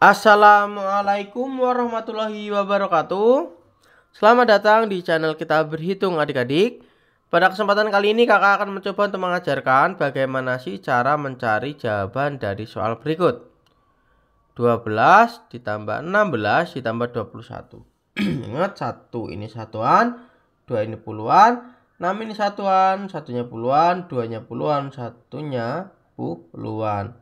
Assalamualaikum warahmatullahi wabarakatuh Selamat datang di channel kita berhitung adik-adik Pada kesempatan kali ini kakak akan mencoba untuk mengajarkan bagaimana sih cara mencari jawaban dari soal berikut 12 ditambah 16 ditambah 21 Ingat 1 ini satuan 2 ini puluhan 6 ini satuan, satunya puluhan, duanya puluhan, satunya puluhan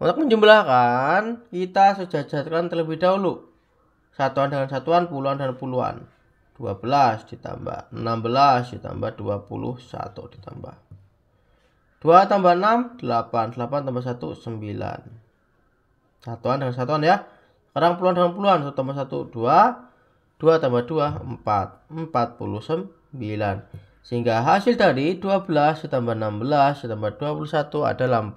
untuk menjumlahkan, kita sejajarkan terlebih dahulu. Satuan dengan satuan, puluhan dan puluhan. 12 ditambah 16 ditambah 21 ditambah 2 tambah 6 8 8 tambah 1 9 satuan dengan satuan ya sekarang puluhan dengan puluhan 1 tambah 1 2 2 tambah 2 4 49 sehingga hasil dari 12 ditambah 16 ditambah 21 adalah 49